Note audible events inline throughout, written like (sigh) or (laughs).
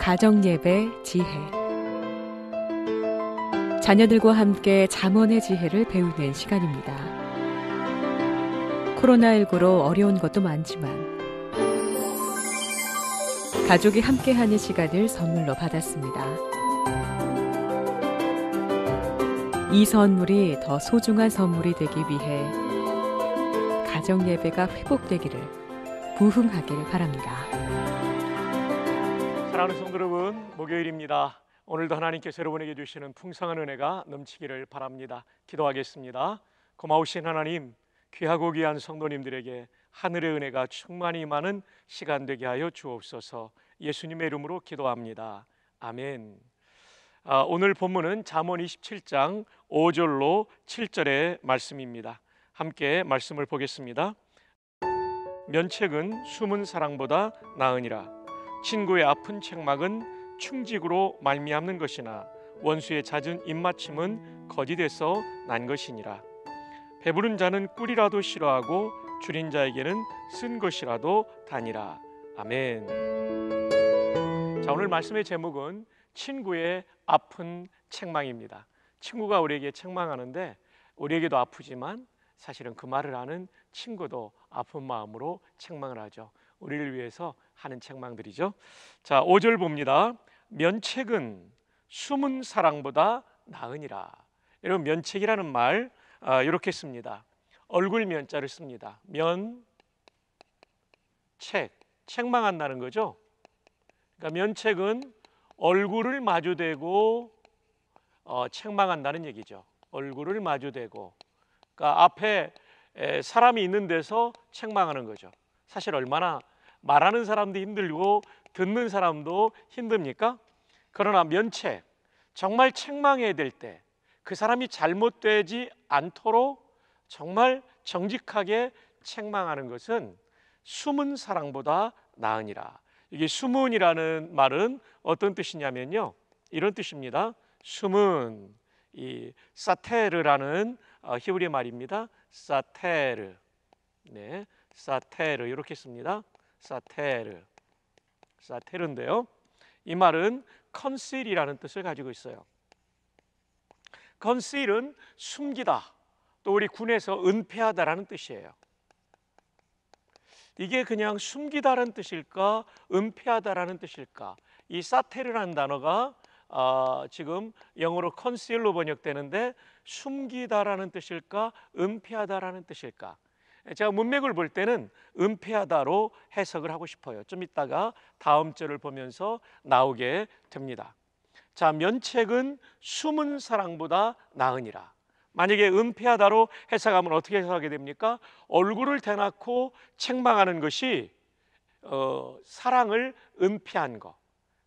가정예배 지혜 자녀들과 함께 잠원의 지혜를 배우는 시간입니다. 코로나19로 어려운 것도 많지만 가족이 함께하는 시간을 선물로 받았습니다. 이 선물이 더 소중한 선물이 되기 위해 가정예배가 회복되기를 부흥하길 바랍니다. 사랑하는 성도 여러분, 목요일입니다. 오늘도 하나님께서 여러분에게 주시는 풍성한 은혜가 넘치기를 바랍니다. 기도하겠습니다. 고마우신 하나님, 귀하고 귀한 성도님들에게 하늘의 은혜가 충만히 많은 시간 되게 하여 주옵소서. 예수님의 이름으로 기도합니다. 아멘. 아, 오늘 본문은 잠언 27장 5절로 7절의 말씀입니다. 함께 말씀을 보겠습니다. 면책은 숨은 사랑보다 나으니라. 친구의 아픈 책망은 충직으로 말미암는 것이나 원수의 잦은 입맞춤은 거짓에서 난 것이니라. 배부른 자는 꿀이라도 싫어하고 줄인 자에게는 쓴 것이라도 다니라. 아멘. 자, 오늘 말씀의 제목은 친구의 아픈 책망입니다. 친구가 우리에게 책망하는데 우리에게도 아프지만 사실은 그 말을 하는 친구도 아픈 마음으로 책망을 하죠. 우리를 위해서 하는 책망들이죠. 자, 5절 봅니다. 면책은 숨은 사랑보다 나으니라. 여러분 면책이라는 말 아, 이렇게 씁니다. 얼굴 면자를 씁니다. 면 책, 책망한다는 거죠. 그러니까 면책은 얼굴을 마주대고 어, 책망한다는 얘기죠. 얼굴을 마주대고 그러니까 앞에 에, 사람이 있는 데서 책망하는 거죠. 사실 얼마나 말하는 사람도 힘들고 듣는 사람도 힘듭니까? 그러나 면책, 정말 책망해야 될 때 그 사람이 잘못되지 않도록 정말 정직하게 책망하는 것은 숨은 사랑보다 나으니라. 이게 숨은이라는 말은 어떤 뜻이냐면요. 이런 뜻입니다. 숨은 이 사테르라는 어, 히브리 말입니다. 사테르. 네. 사테르 이렇게 씁니다. 사테르 사테르인데요. 이 말은 컨실이라는 뜻을 가지고 있어요. 컨실은 숨기다. 또 우리 군에서 은폐하다라는 뜻이에요. 이게 그냥 숨기다라는 뜻일까, 은폐하다라는 뜻일까? 이 사테르라는 단어가 어, 지금 영어로 컨실로 번역되는데 숨기다라는 뜻일까, 은폐하다라는 뜻일까? 제가 문맥을 볼 때는 은폐하다로 해석을 하고 싶어요. 좀 이따가 다음 절을 보면서 나오게 됩니다. 자, 면책은 숨은 사랑보다 나으니라. 만약에 은폐하다로 해석하면 어떻게 해석하게 됩니까? 얼굴을 대놓고 책망하는 것이 어, 사랑을 은폐한 것.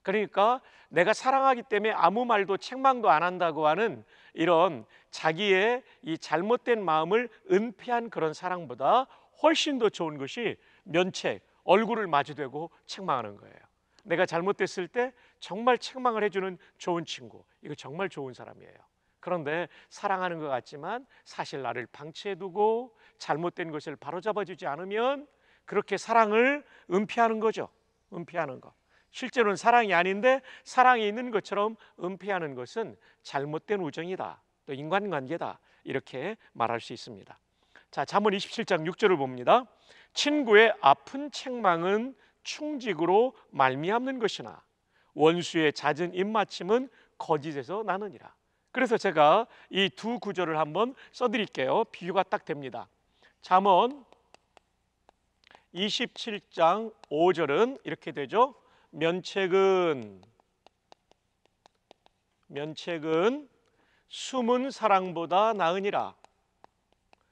그러니까 내가 사랑하기 때문에 아무 말도 책망도 안 한다고 하는 이런 자기의 이 잘못된 마음을 은폐한 그런 사랑보다 훨씬 더 좋은 것이 면책, 얼굴을 마주대고 책망하는 거예요. 내가 잘못됐을 때 정말 책망을 해주는 좋은 친구. 이거 정말 좋은 사람이에요. 그런데 사랑하는 것 같지만 사실 나를 방치해두고 잘못된 것을 바로잡아주지 않으면 그렇게 사랑을 은폐하는 거죠. 은폐하는 거. 실제로는 사랑이 아닌데 사랑이 있는 것처럼 은폐하는 것은 잘못된 우정이다. 또 인간관계다. 이렇게 말할 수 있습니다. 자, 잠언 27장 6절을 봅니다. 친구의 아픈 책망은 충직으로 말미암는 것이나 원수의 잦은 입맞춤은 거짓에서 나느니라. 그래서 제가 이 두 구절을 한번 써드릴게요. 비유가 딱 됩니다. 잠언 27장 5절은 이렇게 되죠. 면책은 면책은 숨은 사랑보다 나으니라.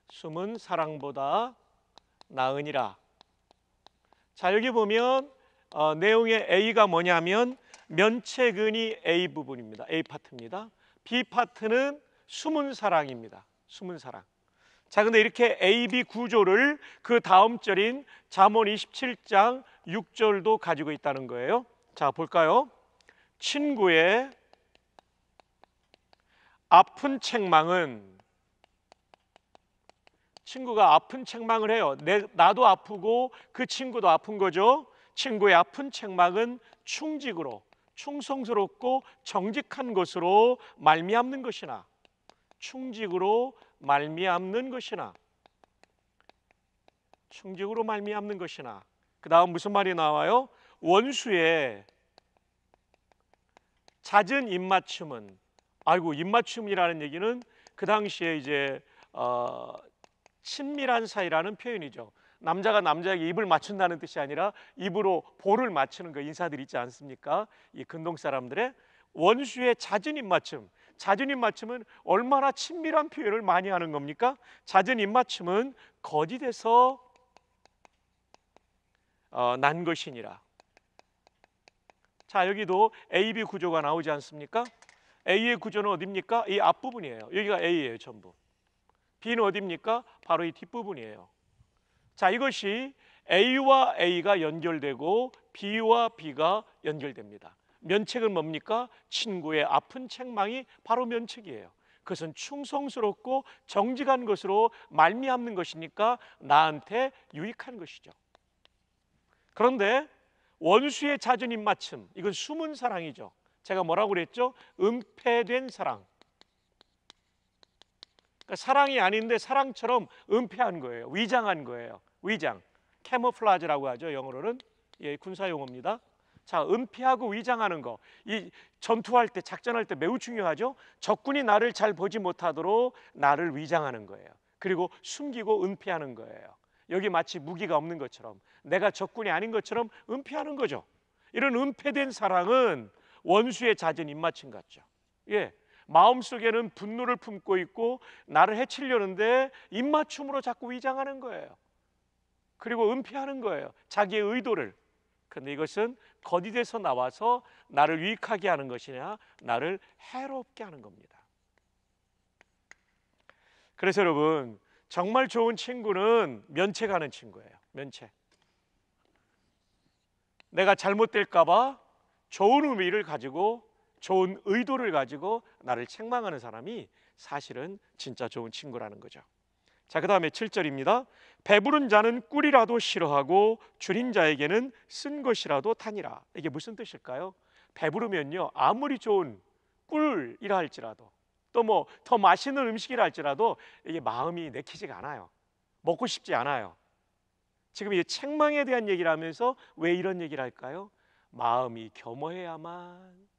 숨은 사랑보다 나으니라. 자, 여기 보면 어, 내용의 A가 뭐냐면 면책은이 A 부분입니다. A 파트입니다. B 파트는 숨은 사랑입니다. 숨은 사랑. 자, 근데 이렇게 A, B 구조를 그 다음 절인 잠언 27장 6절도 가지고 있다는 거예요. 자, 볼까요? 친구의 아픈 책망은 친구가 아픈 책망을 해요. 내, 나도 아프고 그 친구도 아픈 거죠. 친구의 아픈 책망은 충직으로 충성스럽고 정직한 것으로 말미암는 것이나 충직으로 말미암는 것이나 충직으로 말미암는 것이나 그 다음 무슨 말이 나와요? 원수의 잦은 입맞춤은 아이고 입맞춤이라는 얘기는 그 당시에 이제 어, 친밀한 사이라는 표현이죠. 남자가 남자에게 입을 맞춘다는 뜻이 아니라 입으로 볼을 맞추는 그 인사들 있지 않습니까? 이 근동 사람들의 원수의 잦은 입맞춤. 잦은 입맞춤은 얼마나 친밀한 표현을 많이 하는 겁니까? 잦은 입맞춤은 거짓에서 어, 난 것이니라. 자 여기도 A, B 구조가 나오지 않습니까? A의 구조는 어디입니까? 이 앞부분이에요. 여기가 A예요 전부. B는 어디입니까? 바로 이 뒷부분이에요. 자 이것이 A와 A가 연결되고 B와 B가 연결됩니다. 면책은 뭡니까? 친구의 아픈 책망이 바로 면책이에요. 그것은 충성스럽고 정직한 것으로 말미암는 것이니까 나한테 유익한 것이죠. 그런데 원수의 자존 입맞춤 이건 숨은 사랑이죠. 제가 뭐라고 그랬죠? 은폐된 사랑. 그러니까 사랑이 아닌데 사랑처럼 은폐한 거예요. 위장한 거예요. 위장. 캐모플라즈라고 하죠. 영어로는 예, 군사 용어입니다. 자, 은폐하고 위장하는 거. 이 전투할 때 작전할 때 매우 중요하죠. 적군이 나를 잘 보지 못하도록 나를 위장하는 거예요. 그리고 숨기고 은폐하는 거예요. 여기 마치 무기가 없는 것처럼 내가 적군이 아닌 것처럼 은폐하는 거죠. 이런 은폐된 사랑은 원수의 잦은 입맞춤 같죠. 예. 마음속에는 분노를 품고 있고 나를 해치려는데 입맞춤으로 자꾸 위장하는 거예요. 그리고 은폐하는 거예요. 자기의 의도를. 근데 이것은 거디돼서 나와서 나를 유익하게 하는 것이냐, 나를 해롭게 하는 겁니다. 그래서 여러분, 정말 좋은 친구는 면책하는 친구예요. 면책. 내가 잘못될까봐 좋은 의미를 가지고 좋은 의도를 가지고 나를 책망하는 사람이 사실은 진짜 좋은 친구라는 거죠. 자, 그 다음에 7절입니다. 배부른 자는 꿀이라도 싫어하고 줄인 자에게는 쓴 것이라도 탄이라. 이게 무슨 뜻일까요? 배부르면요. 아무리 좋은 꿀이라 할지라도 또뭐더 맛있는 음식이라 할지라도 이게 마음이 내키지가 않아요. 먹고 싶지 않아요. 지금 이 책망에 대한 얘기를 하면서 왜 이런 얘기를 할까요? 마음이 겸허해야만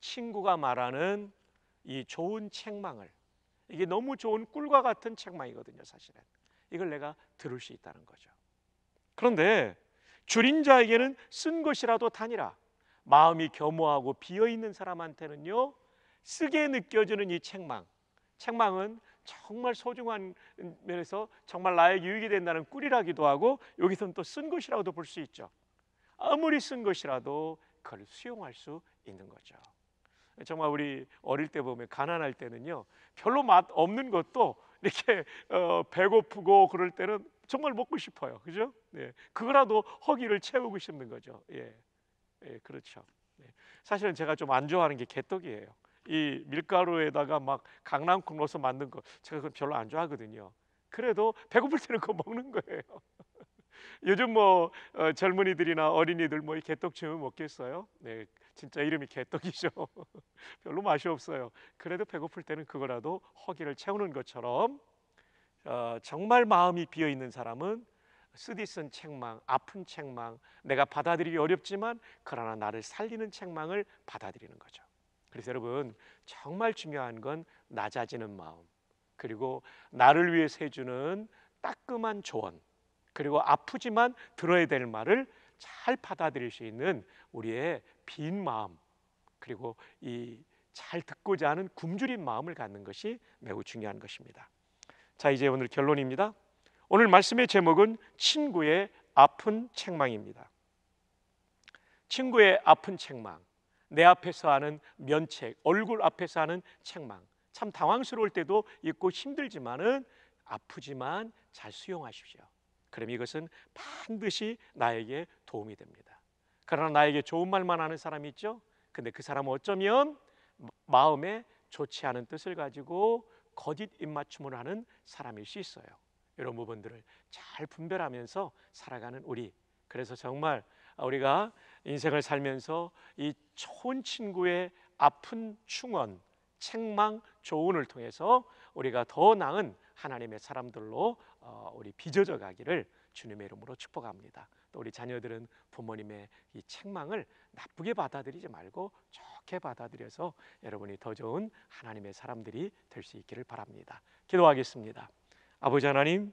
친구가 말하는 이 좋은 책망을 이게 너무 좋은 꿀과 같은 책망이거든요, 사실은. 이걸 내가 들을 수 있다는 거죠. 그런데 줄인 자에게는 쓴 것이라도 다니라. 마음이 겸허하고 비어 있는 사람한테는요. 쓰게 느껴지는 이 책망. 책망은 정말 소중한 면에서 정말 나에게 유익이 된다는 꿀이라기도 하고 여기서는 또 쓴 것이라고도 볼 수 있죠. 아무리 쓴 것이라도 그걸 수용할 수 있는 거죠. 정말 우리 어릴 때 보면 가난할 때는요 별로 맛 없는 것도 이렇게 어, 배고프고 그럴 때는 정말 먹고 싶어요, 그죠? 네. 그거라도 허기를 채우고 싶는 거죠. 예, 예 그렇죠. 네. 사실은 제가 좀 안 좋아하는 게 개떡이에요. 이 밀가루에다가 막 강낭콩 넣어서 만든 거 제가 그건 별로 안 좋아하거든요. 그래도 배고플 때는 그거 먹는 거예요. (laughs) 요즘 뭐 어, 젊은이들이나 어린이들 뭐이 개떡 주면 먹겠어요? 네, 진짜 이름이 개떡이죠. (laughs) 별로 맛이 없어요. 그래도 배고플 때는 그거라도 허기를 채우는 것처럼 어, 정말 마음이 비어 있는 사람은 쓰디쓴 책망, 아픈 책망, 내가 받아들이기 어렵지만 그러나 나를 살리는 책망을 받아들이는 거죠. 그래서 여러분 정말 중요한 건 낮아지는 마음 그리고 나를 위해서 해주는 따끔한 조언 그리고 아프지만 들어야 될 말을 잘 받아들일 수 있는 우리의 빈 마음 그리고 이 잘 듣고자 하는 굶주린 마음을 갖는 것이 매우 중요한 것입니다. 자 이제 오늘 결론입니다. 오늘 말씀의 제목은 친구의 아픈 책망입니다. 친구의 아픈 책망. 내 앞에서 하는 면책, 얼굴 앞에서 하는 책망. 참 당황스러울 때도 있고 힘들지만은 아프지만 잘 수용하십시오. 그럼 이것은 반드시 나에게 도움이 됩니다. 그러나 나에게 좋은 말만 하는 사람이 있죠. 근데 그 사람은 어쩌면 마음에 좋지 않은 뜻을 가지고 거짓 입맞춤을 하는 사람일 수 있어요. 이런 부분들을 잘 분별하면서 살아가는 우리. 그래서 정말 우리가 인생을 살면서 이 좋은 친구의 아픈 충원, 책망, 조언을 통해서 우리가 더 나은 하나님의 사람들로 어, 우리 빚어져 가기를 주님의 이름으로 축복합니다. 또 우리 자녀들은 부모님의 이 책망을 나쁘게 받아들이지 말고 좋게 받아들여서 여러분이 더 좋은 하나님의 사람들이 될 수 있기를 바랍니다. 기도하겠습니다. 아버지 하나님,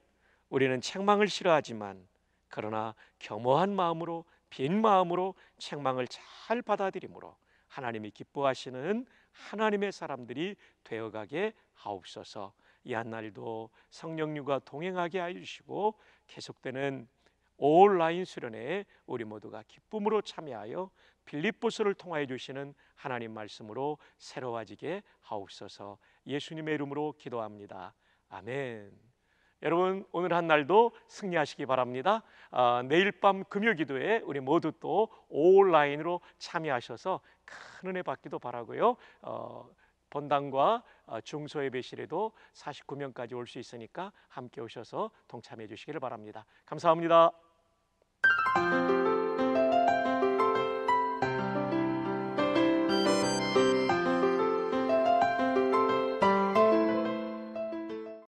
우리는 책망을 싫어하지만 그러나 겸허한 마음으로 빈 마음으로 책망을 잘 받아들이므로 하나님이 기뻐하시는 하나님의 사람들이 되어가게 하옵소서. 이 한날도 성령님과 동행하게 하여 주시고 계속되는 온라인 수련회에 우리 모두가 기쁨으로 참여하여 빌립보스를 통하여 주시는 하나님 말씀으로 새로워지게 하옵소서. 예수님의 이름으로 기도합니다. 아멘. 여러분 오늘 한 날도 승리하시기 바랍니다. 아, 내일 밤 금요 기도에 우리 모두 또 온라인으로 참여하셔서 큰 은혜 받기도 바라고요. 어, 본당과 어, 중소예배실에도 49명까지 올 수 있으니까 함께 오셔서 동참해 주시기를 바랍니다. 감사합니다.